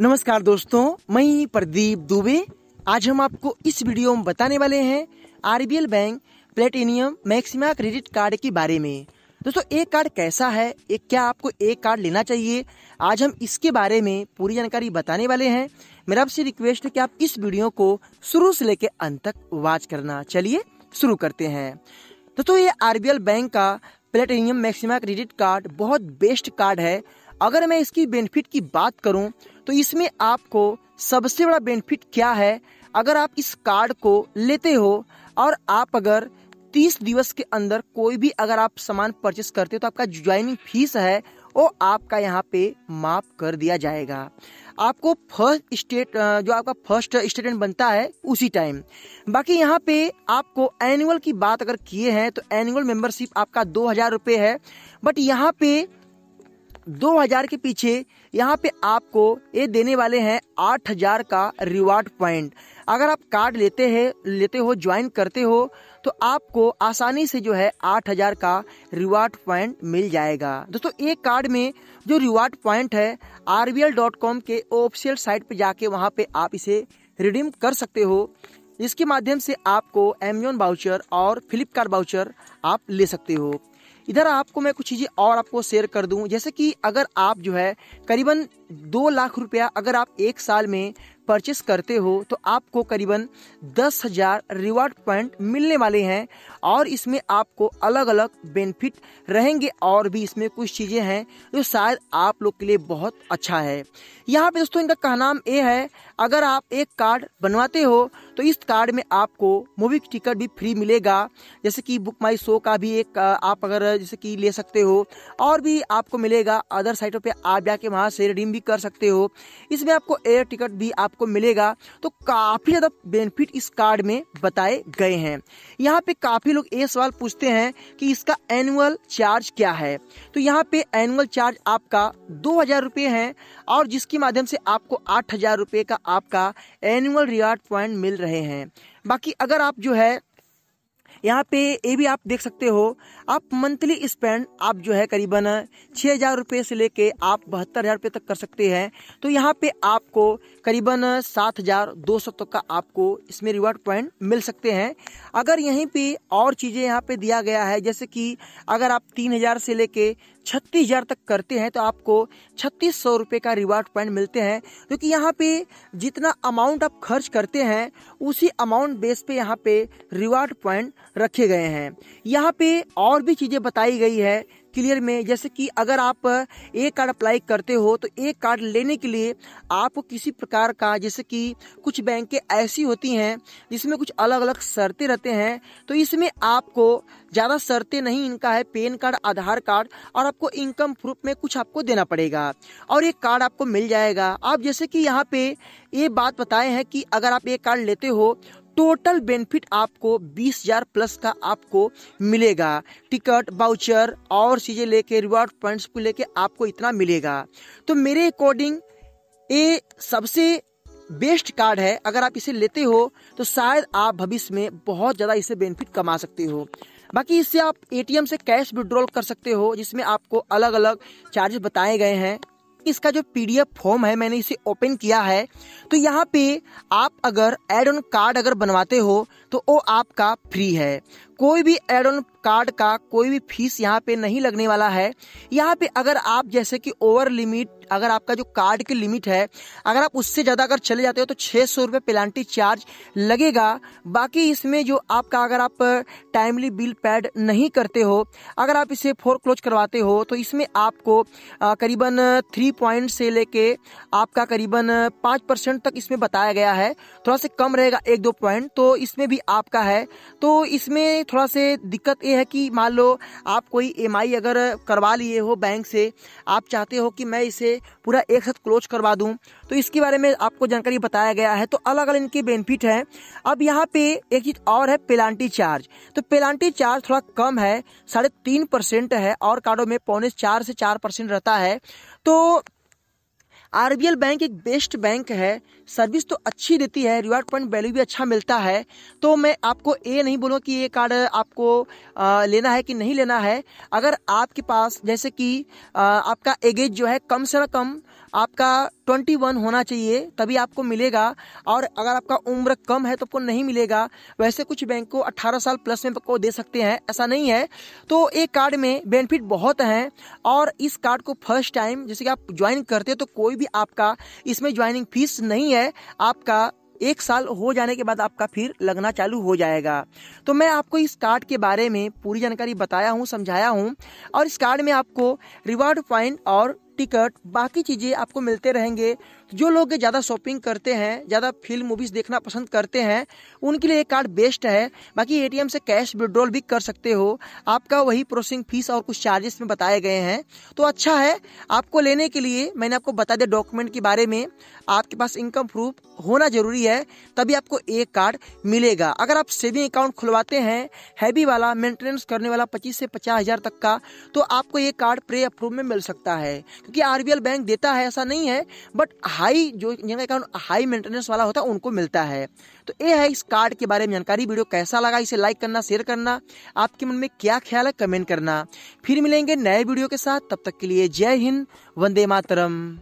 नमस्कार दोस्तों मैं प्रदीप दुबे आज हम आपको इस वीडियो में बताने वाले हैं RBL bank platinum maxima credit card के बारे में दोस्तों एक कार्ड कैसा है एक क्या आपको एक कार्ड लेना चाहिए आज हम इसके बारे में पूरी जानकारी बताने वाले हैं मेरा आपसे रिक्वेस्ट है कि आप इस वीडियो को शुरू से लेकर अंत तक वॉच करना चलिए शुरू करते हैं दोस्तों ये आरबीएल बैंक का प्लेटिनियम मैक्सिमा क्रेडिट कार्ड बहुत बेस्ट कार्ड है अगर मैं इसकी बेनिफिट की बात करूं तो इसमें आपको सबसे बड़ा बेनिफिट क्या है अगर आप इस कार्ड को लेते हो और आप अगर 30 दिवस के अंदर कोई भी अगर आप सामान परचेस करते हो तो आपका ज्वाइनिंग फीस है वो आपका यहाँ पे माफ कर दिया जाएगा आपको फर्स्ट स्टेट जो आपका फर्स्ट स्टेटमेंट बनता है उसी टाइम बाकी यहाँ पे आपको एनुअल की बात अगर किए हैं तो एनुअल मेंबरशिप आपका दो हजार रुपये है बट यहाँ पे 2000 के पीछे यहाँ पे आपको ये देने वाले हैं 8000 का रिवार्ड पॉइंट अगर आप कार्ड लेते हैं लेते हो ज्वाइन करते हो तो आपको आसानी से जो है 8000 का रिवार्ड पॉइंट मिल जाएगा दोस्तों एक कार्ड में जो रिवार्ड पॉइंट है आर के ऑफिशियल साइट पर जाके वहाँ पे आप इसे रिडीम कर सकते हो इसके माध्यम से आपको एमजोन बाउचर और फ्लिपकार्ट बाउचर आप ले सकते हो इधर आपको मैं कुछ चीज़ें और आपको शेयर कर दूं जैसे कि अगर आप जो है करीबन दो लाख रुपया अगर आप एक साल में परचेस करते हो तो आपको करीबन दस हजार रिवार्ड पॉइंट मिलने वाले हैं और इसमें आपको अलग अलग बेनिफिट रहेंगे और भी इसमें कुछ चीज़ें हैं जो शायद आप लोग के लिए बहुत अच्छा है यहाँ पे दोस्तों इनका कहना ये है अगर आप एक कार्ड बनवाते हो तो इस कार्ड में आपको मूवी टिकट भी फ्री मिलेगा जैसे कि बुक माई शो का भी एक आप अगर जैसे कि ले सकते हो और भी आपको मिलेगा अदर साइटों पे आप जाके वहाँ से रिडीम भी कर सकते हो इसमें आपको एयर टिकट भी आप आपको मिलेगा तो काफ़ी ज़्यादा बेनिफिट इस कार्ड में बताए गए हैं यहाँ पे काफ़ी लोग ये सवाल पूछते हैं कि इसका एनुअल चार्ज क्या है तो यहाँ पे एनुअल चार्ज आपका दो हज़ार रुपये है और जिसके माध्यम से आपको आठ हज़ार रुपये का आपका एनुअल रिवार्ड पॉइंट मिल रहे हैं बाकी अगर आप जो है यहाँ पे ये भी आप देख सकते हो आप मंथली स्पेंड आप जो है करीबन छः हज़ार रुपये से लेके आप बहत्तर हज़ार रुपये तक कर सकते हैं तो यहाँ पे आपको करीबन सात हज़ार दो सौ तक का आपको इसमें रिवार्ड पॉइंट मिल सकते हैं अगर यहीं पे और चीज़ें यहाँ पे दिया गया है जैसे कि अगर आप तीन हज़ार से लेके छत्तीस हजार तक करते हैं तो आपको छत्तीस सौ रुपये का रिवार्ड पॉइंट मिलते हैं क्योंकि तो यहाँ पे जितना अमाउंट आप खर्च करते हैं उसी अमाउंट बेस पे यहाँ पे रिवार्ड पॉइंट रखे गए हैं यहाँ पे और भी चीज़ें बताई गई है क्लियर में जैसे कि अगर आप एक कार्ड अप्लाई करते हो तो एक कार्ड लेने के लिए आपको किसी प्रकार का जैसे कि कुछ बैंकें ऐसी होती हैं जिसमें कुछ अलग अलग शर्तें रहते हैं तो इसमें आपको ज़्यादा शर्तें नहीं इनका है पेन कार्ड आधार कार्ड और आपको इनकम प्रूफ में कुछ आपको देना पड़ेगा और एक कार्ड आपको मिल जाएगा आप जैसे कि यहाँ पे ये बात बताए हैं कि अगर आप एक कार्ड लेते हो टोटल बेनिफिट आपको 20,000 प्लस का आपको मिलेगा टिकट बाउचर और चीज़ें लेके रिवार्ड पॉइंट्स को लेके आपको इतना मिलेगा तो मेरे अकॉर्डिंग ये सबसे बेस्ट कार्ड है अगर आप इसे लेते हो तो शायद आप भविष्य में बहुत ज़्यादा इसे बेनिफिट कमा सकते हो बाकी इससे आप एटीएम से कैश विड्रॉल कर सकते हो जिसमें आपको अलग अलग चार्जेस बताए गए हैं इसका जो पीडीएफ फॉर्म है मैंने इसे ओपन किया है तो यहाँ पे आप अगर एड ऑन कार्ड अगर बनवाते हो तो वो आपका फ्री है कोई भी एड ऑन कार्ड का कोई भी फीस यहाँ पे नहीं लगने वाला है यहाँ पे अगर आप जैसे कि ओवर लिमिट अगर आपका जो कार्ड की लिमिट है अगर आप उससे ज़्यादा अगर चले जाते हो तो छः सौ रुपये पेनाल्टी चार्ज लगेगा बाकी इसमें जो आपका अगर आप टाइमली बिल पैड नहीं करते हो अगर आप इसे फोर क्लोज करवाते हो तो इसमें आपको करीबन थ्री पॉइंट से लेके आपका करीबन पाँच परसेंट तक इसमें बताया गया है थोड़ा सा कम रहेगा एक दो पॉइंट तो इसमें भी आपका है तो इसमें थोड़ा से दिक्कत ये है कि मान लो आप कोई एम e अगर करवा लिए हो बैंक से आप चाहते हो कि मैं इसे पूरा एक साथ क्लोज करवा दूँ तो इसके बारे में आपको जानकारी बताया गया है तो अलग अलग इनके बेनिफिट हैं अब यहाँ पे एक चीज़ और है पेलान्टी चार्ज तो पेलान्टी चार्ज थोड़ा कम है साढ़े तीन परसेंट है और कार्डों में पौने चार से चार परसेंट रहता है तो आरबीएल बैंक एक बेस्ट बैंक है सर्विस तो अच्छी देती है रिवार्ड पॉइंट वैल्यू भी अच्छा मिलता है तो मैं आपको ये नहीं बोलूँ कि ये कार्ड आपको आ, लेना है कि नहीं लेना है अगर आपके पास जैसे कि आपका एगेज जो है कम से कम आपका 21 होना चाहिए तभी आपको मिलेगा और अगर आपका उम्र कम है तो आपको नहीं मिलेगा वैसे कुछ बैंक को 18 साल प्लस में आपको दे सकते हैं ऐसा नहीं है तो एक कार्ड में बेनिफिट बहुत हैं और इस कार्ड को फर्स्ट टाइम जैसे कि आप ज्वाइन करते हैं तो कोई भी आपका इसमें ज्वाइनिंग फीस नहीं है आपका एक साल हो जाने के बाद आपका फिर लगना चालू हो जाएगा तो मैं आपको इस कार्ड के बारे में पूरी जानकारी बताया हूँ समझाया हूँ और इस कार्ड में आपको रिवार्ड पॉइंट और टिकट बाकी चीज़ें आपको मिलते रहेंगे जो लोग ज़्यादा शॉपिंग करते हैं ज़्यादा फिल्म मूवीज़ देखना पसंद करते हैं उनके लिए ये कार्ड बेस्ट है बाकी एटीएम से कैश विड्रॉल भी कर सकते हो आपका वही प्रोसेसिंग फीस और कुछ चार्जेस में बताए गए हैं तो अच्छा है आपको लेने के लिए मैंने आपको बता दिया डॉक्यूमेंट के बारे में आपके पास इनकम प्रूफ होना जरूरी है तभी आपको एक कार्ड मिलेगा अगर आप सेविंग अकाउंट खुलवाते हैं हैवी वाला मेंटेनेंस करने वाला पच्चीस से पचास हज़ार तक का तो आपको ये कार्ड प्रे अप्रूव में मिल सकता है क्योंकि आर बैंक देता है ऐसा नहीं है बट हाई जो जिनका अकाउंट हाई मेंटेनेंस वाला होता है उनको मिलता है तो ये है इस कार्ड के बारे में जानकारी वीडियो कैसा लगा इसे लाइक करना शेयर करना आपके मन में क्या ख्याल है कमेंट करना फिर मिलेंगे नए वीडियो के साथ तब तक के लिए जय हिंद वंदे मातरम